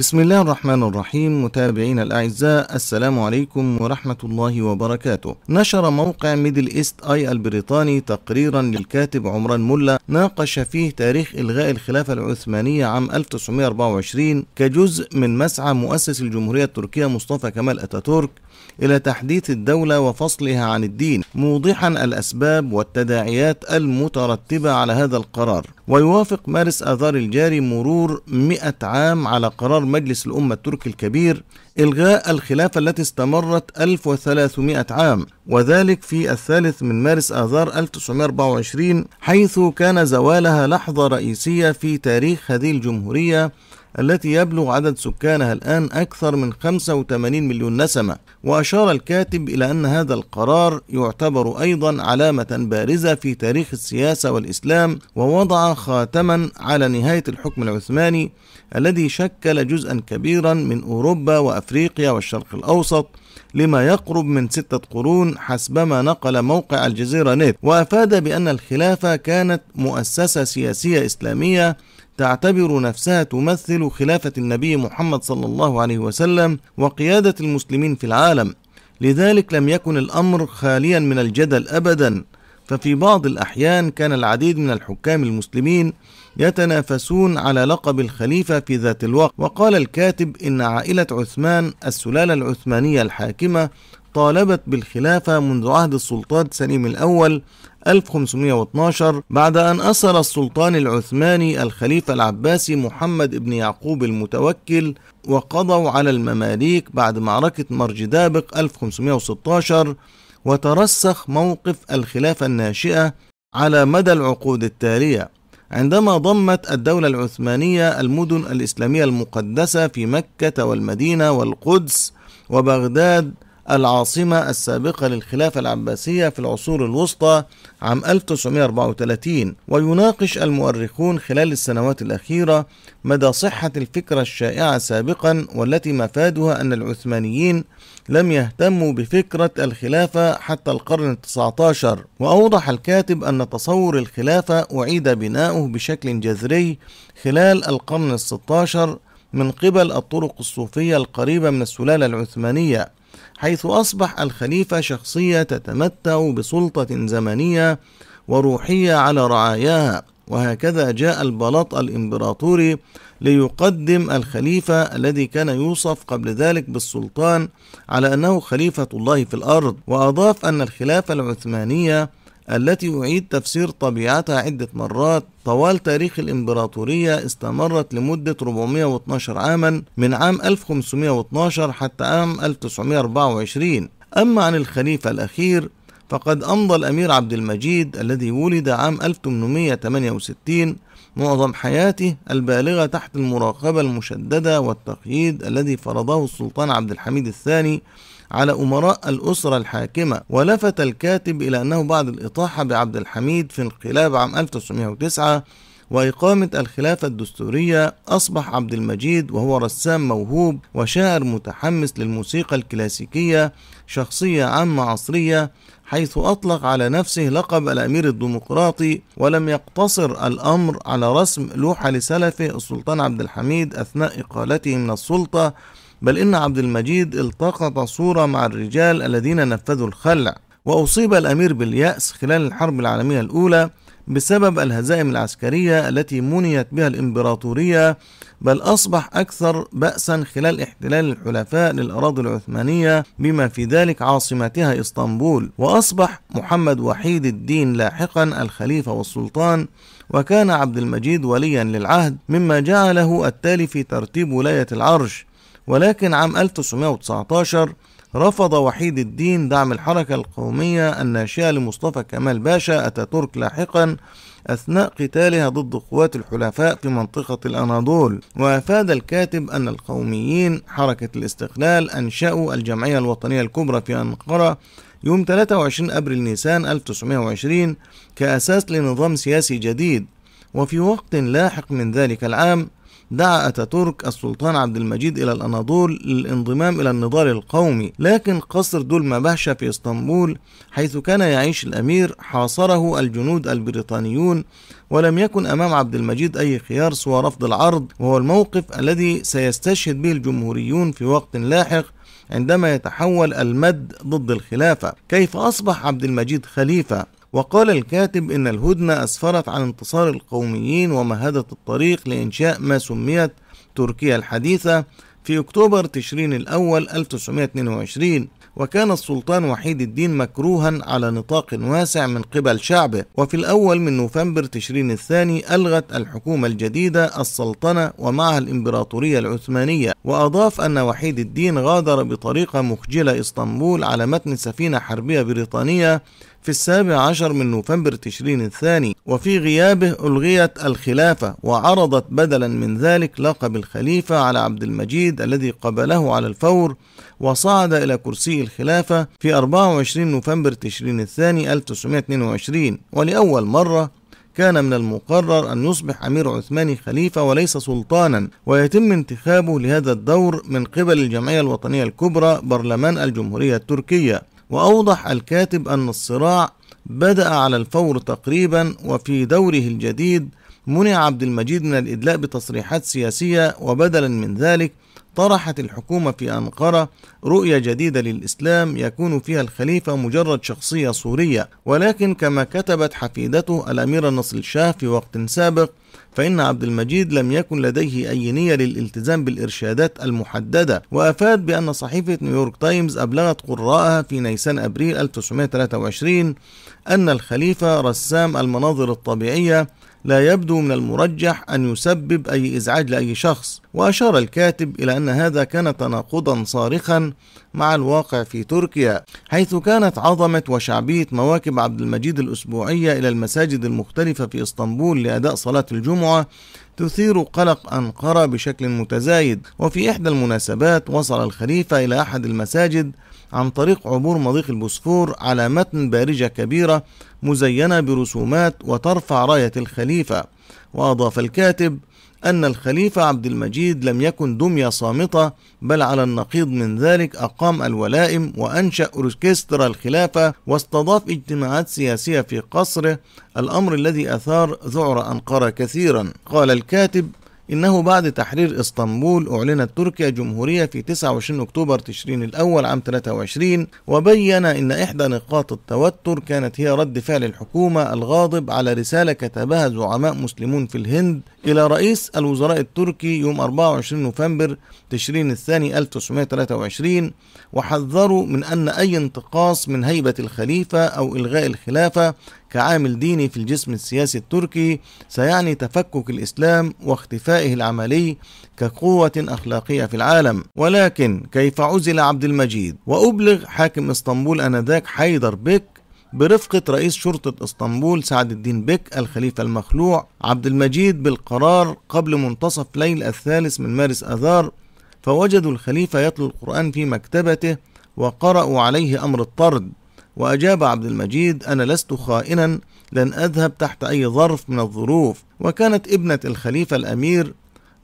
بسم الله الرحمن الرحيم متابعينا الأعزاء السلام عليكم ورحمة الله وبركاته نشر موقع ميدل إيست آي البريطاني تقريرا للكاتب عمران ملا ناقش فيه تاريخ إلغاء الخلافة العثمانية عام 1924 كجزء من مسعى مؤسس الجمهورية التركية مصطفى كمال أتاتورك إلى تحديث الدولة وفصلها عن الدين موضحا الأسباب والتداعيات المترتبة على هذا القرار ويوافق مارس آذار الجاري مرور 100 عام على قرار مجلس الأمة التركي الكبير إلغاء الخلافة التي استمرت 1300 عام وذلك في الثالث من مارس آذار 1924 حيث كان زوالها لحظة رئيسية في تاريخ هذه الجمهورية التي يبلغ عدد سكانها الآن أكثر من 85 مليون نسمة وأشار الكاتب إلى أن هذا القرار يعتبر أيضا علامة بارزة في تاريخ السياسة والإسلام ووضع خاتما على نهاية الحكم العثماني الذي شكل جزءا كبيرا من أوروبا وأفريقيا والشرق الأوسط لما يقرب من ستة قرون حسبما نقل موقع الجزيرة نت وأفاد بأن الخلافة كانت مؤسسة سياسية إسلامية تعتبر نفسها تمثل خلافة النبي محمد صلى الله عليه وسلم وقيادة المسلمين في العالم لذلك لم يكن الأمر خاليا من الجدل أبدا ففي بعض الأحيان كان العديد من الحكام المسلمين يتنافسون على لقب الخليفة في ذات الوقت وقال الكاتب إن عائلة عثمان السلالة العثمانية الحاكمة طالبت بالخلافة منذ عهد السلطان سليم الأول 1512 بعد أن أسر السلطان العثماني الخليفة العباسي محمد بن يعقوب المتوكل وقضوا على المماليك بعد معركة مرج دابق 1516 وترسخ موقف الخلافة الناشئة على مدى العقود التالية عندما ضمت الدولة العثمانية المدن الإسلامية المقدسة في مكة والمدينة والقدس وبغداد العاصمة السابقة للخلافة العباسية في العصور الوسطى عام 1934 ويناقش المؤرخون خلال السنوات الأخيرة مدى صحة الفكرة الشائعة سابقا والتي مفادها أن العثمانيين لم يهتموا بفكرة الخلافة حتى القرن التسعة عشر وأوضح الكاتب أن تصور الخلافة أعيد بناؤه بشكل جذري خلال القرن الستاشر من قبل الطرق الصوفية القريبة من السلالة العثمانية حيث أصبح الخليفة شخصية تتمتع بسلطة زمنية وروحية على رعاياها وهكذا جاء البلاط الإمبراطوري ليقدم الخليفة الذي كان يوصف قبل ذلك بالسلطان على أنه خليفة الله في الأرض وأضاف أن الخلافة العثمانية التي أعيد تفسير طبيعتها عدة مرات طوال تاريخ الإمبراطورية استمرت لمدة 412 عاما من عام 1512 حتى عام 1924 أما عن الخليفة الأخير فقد أمضى الأمير عبد المجيد الذي ولد عام 1868 معظم حياته البالغة تحت المراقبة المشددة والتقييد الذي فرضه السلطان عبد الحميد الثاني على أمراء الأسرة الحاكمة ولفت الكاتب إلى أنه بعد الإطاحة بعبد الحميد في انقلاب عام 1909 وإقامة الخلافة الدستورية أصبح عبد المجيد وهو رسام موهوب وشاعر متحمس للموسيقى الكلاسيكية شخصية عامة عصرية حيث أطلق على نفسه لقب الأمير الديمقراطي ولم يقتصر الأمر على رسم لوحة لسلفه السلطان عبد الحميد أثناء إقالته من السلطة بل إن عبد المجيد التقط صورة مع الرجال الذين نفذوا الخلع وأصيب الأمير باليأس خلال الحرب العالمية الأولى بسبب الهزائم العسكرية التي منيت بها الإمبراطورية بل أصبح أكثر بأسا خلال احتلال الحلفاء للأراضي العثمانية بما في ذلك عاصمتها إسطنبول وأصبح محمد وحيد الدين لاحقا الخليفة والسلطان وكان عبد المجيد وليا للعهد مما جعله التالي في ترتيب ولاية العرش ولكن عام 1919 رفض وحيد الدين دعم الحركة القومية الناشئة لمصطفى كمال باشا أتاتورك لاحقا أثناء قتالها ضد قوات الحلفاء في منطقة الأناضول وأفاد الكاتب أن القوميين حركة الاستقلال أنشأوا الجمعية الوطنية الكبرى في أنقرة يوم 23 أبريل نيسان 1920 كأساس لنظام سياسي جديد وفي وقت لاحق من ذلك العام دعا أتاتورك السلطان عبد المجيد إلى الأناضول للانضمام إلى النضال القومي لكن قصر دولما بهشة في اسطنبول حيث كان يعيش الأمير حاصره الجنود البريطانيون ولم يكن أمام عبد المجيد أي خيار سوى رفض العرض وهو الموقف الذي سيستشهد به الجمهوريون في وقت لاحق عندما يتحول المد ضد الخلافة كيف أصبح عبد المجيد خليفة وقال الكاتب إن الهدنة أسفرت عن انتصار القوميين ومهدت الطريق لإنشاء ما سميت تركيا الحديثة في أكتوبر تشرين الأول 1922 وكان السلطان وحيد الدين مكروها على نطاق واسع من قبل شعبه وفي الأول من نوفمبر تشرين الثاني ألغت الحكومة الجديدة السلطنة ومعها الإمبراطورية العثمانية وأضاف أن وحيد الدين غادر بطريقة مخجلة إسطنبول على متن سفينة حربية بريطانية في السابع عشر من نوفمبر تشرين الثاني وفي غيابه ألغيت الخلافة وعرضت بدلا من ذلك لقب الخليفة على عبد المجيد الذي قبله على الفور وصعد إلى كرسي الخلافة في 24 نوفمبر تشرين الثاني 1922 ولأول مرة كان من المقرر أن يصبح أمير عثماني خليفة وليس سلطانا ويتم انتخابه لهذا الدور من قبل الجمعية الوطنية الكبرى برلمان الجمهورية التركية وأوضح الكاتب أن الصراع بدأ على الفور تقريبا وفي دوره الجديد منع عبد المجيد من الإدلاء بتصريحات سياسية وبدلا من ذلك طرحت الحكومة في أنقرة رؤية جديدة للإسلام يكون فيها الخليفة مجرد شخصية صورية ولكن كما كتبت حفيدته الأميرة نصر الشاه في وقت سابق فإن عبد المجيد لم يكن لديه أي نية للالتزام بالإرشادات المحددة وأفاد بأن صحيفة نيويورك تايمز أبلغت قراءها في نيسان أبريل 1923 أن الخليفة رسام المناظر الطبيعية لا يبدو من المرجح أن يسبب أي إزعاج لأي شخص وأشار الكاتب إلى أن هذا كان تناقضا صارخا مع الواقع في تركيا حيث كانت عظمة وشعبية مواكب عبد المجيد الأسبوعية إلى المساجد المختلفة في إسطنبول لأداء صلاة الجمعة تثير قلق أنقرة بشكل متزايد وفي إحدى المناسبات وصل الخليفة إلى أحد المساجد عن طريق عبور مضيق البوسفور على متن بارجة كبيرة مزينة برسومات وترفع راية الخليفة وأضاف الكاتب أن الخليفة عبد المجيد لم يكن دمية صامتة بل على النقيض من ذلك أقام الولائم وأنشأ أوركسترا الخلافة واستضاف اجتماعات سياسية في قصره الأمر الذي أثار ذعر أنقرة كثيرا قال الكاتب إنه بعد تحرير إسطنبول أعلنت تركيا جمهورية في 29 أكتوبر تشرين الأول عام 23 وبين إن إحدى نقاط التوتر كانت هي رد فعل الحكومة الغاضب على رسالة كتبها زعماء مسلمون في الهند إلى رئيس الوزراء التركي يوم 24 نوفمبر تشرين الثاني 1923 وحذروا من أن أي انتقاص من هيبة الخليفة أو إلغاء الخلافة كعامل ديني في الجسم السياسي التركي سيعني تفكك الإسلام واختفائه العملي كقوة أخلاقية في العالم ولكن كيف عزل عبد المجيد وأبلغ حاكم إسطنبول أنذاك حيدر بك برفقة رئيس شرطة اسطنبول سعد الدين بك الخليفة المخلوع عبد المجيد بالقرار قبل منتصف ليل الثالث من مارس أذار فوجدوا الخليفة يتلو القرآن في مكتبته وقرأوا عليه أمر الطرد وأجاب عبد المجيد أنا لست خائنا لن أذهب تحت أي ظرف من الظروف وكانت ابنة الخليفة الأمير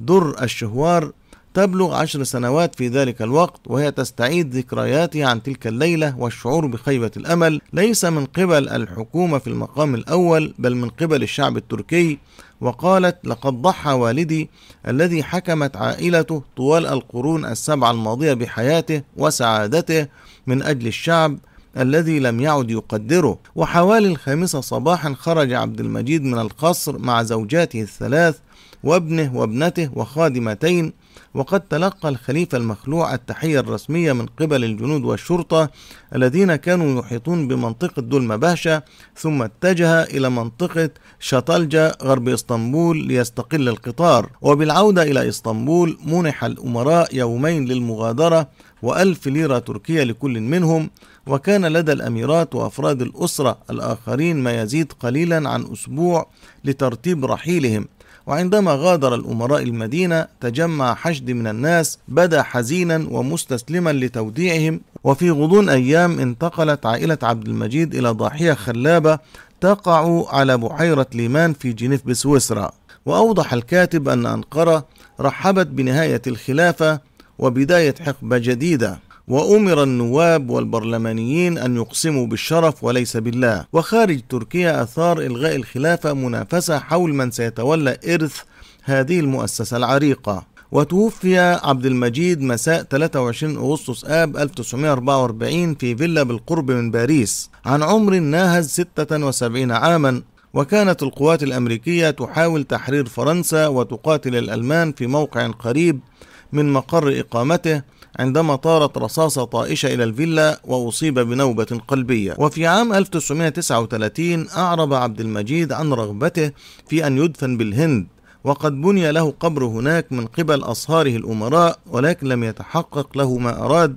در الشهوار تبلغ عشر سنوات في ذلك الوقت وهي تستعيد ذكرياتها عن تلك الليلة والشعور بخيبة الأمل ليس من قبل الحكومة في المقام الأول بل من قبل الشعب التركي وقالت لقد ضحى والدي الذي حكمت عائلته طوال القرون السبعة الماضية بحياته وسعادته من أجل الشعب الذي لم يعد يقدره وحوالي الخامسة صباحا خرج عبد المجيد من القصر مع زوجاته الثلاث وابنه وابنته وخادمتين وقد تلقى الخليفة المخلوع التحية الرسمية من قبل الجنود والشرطة الذين كانوا يحيطون بمنطقة دولما باشا ثم اتجه إلى منطقة شطلجة غرب إسطنبول ليستقل القطار وبالعودة إلى إسطنبول منح الأمراء يومين للمغادرة وألف ليرة تركية لكل منهم وكان لدى الأميرات وأفراد الأسرة الآخرين ما يزيد قليلا عن أسبوع لترتيب رحيلهم وعندما غادر الأمراء المدينة تجمع حشد من الناس بدا حزينا ومستسلما لتوديعهم وفي غضون أيام انتقلت عائلة عبد المجيد إلى ضاحية خلابة تقع على بحيرة ليمان في جنيف بسويسرا وأوضح الكاتب أن أنقرة رحبت بنهاية الخلافة وبداية حقبة جديدة وأمر النواب والبرلمانيين أن يقسموا بالشرف وليس بالله وخارج تركيا أثار إلغاء الخلافة منافسة حول من سيتولى إرث هذه المؤسسة العريقة وتوفي عبد المجيد مساء 23 أغسطس آب 1944 في فيلا بالقرب من باريس عن عمر ناهز 76 عاما وكانت القوات الأمريكية تحاول تحرير فرنسا وتقاتل الألمان في موقع قريب من مقر إقامته عندما طارت رصاصة طائشة إلى الفيلا وأصيب بنوبة قلبية وفي عام 1939 أعرب عبد المجيد عن رغبته في أن يدفن بالهند وقد بني له قبر هناك من قبل أصهاره الأمراء ولكن لم يتحقق له ما أراد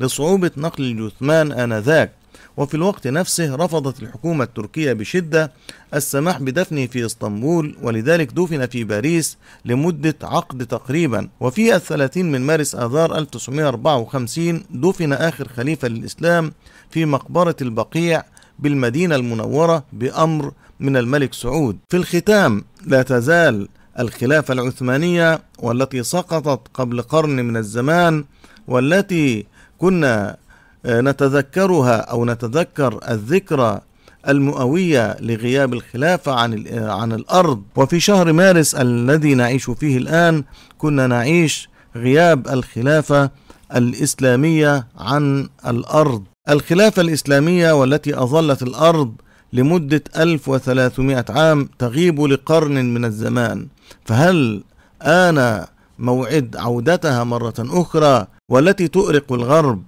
لصعوبة نقل الجثمان آنذاك وفي الوقت نفسه رفضت الحكومة التركية بشدة السماح بدفنه في اسطنبول ولذلك دفن في باريس لمدة عقد تقريبا وفي الثلاثين من مارس آذار 1954 دفن آخر خليفة للإسلام في مقبرة البقيع بالمدينة المنورة بأمر من الملك سعود في الختام لا تزال الخلافة العثمانية والتي سقطت قبل قرن من الزمان والتي كنا آه، نتذكرها أو نتذكر الذكرى المؤوية لغياب الخلافة عن آه، عن الأرض وفي شهر مارس الذي نعيش فيه الآن كنا نعيش غياب الخلافة الإسلامية عن الأرض الخلافة الإسلامية والتي أظلت الأرض لمدة 1300 عام تغيب لقرن من الزمان فهل آن موعد عودتها مرة أخرى والتي تؤرق الغرب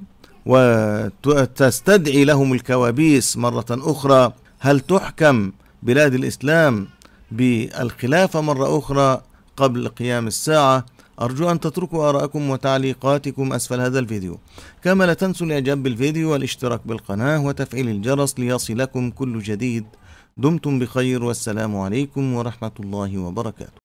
وتستدعي لهم الكوابيس مرة أخرى هل تحكم بلاد الإسلام بالخلافة مرة أخرى قبل قيام الساعة أرجو أن تتركوا آراءكم وتعليقاتكم أسفل هذا الفيديو كما لا تنسوا الإعجاب بالفيديو والاشتراك بالقناة وتفعيل الجرس ليصلكم كل جديد دمتم بخير والسلام عليكم ورحمة الله وبركاته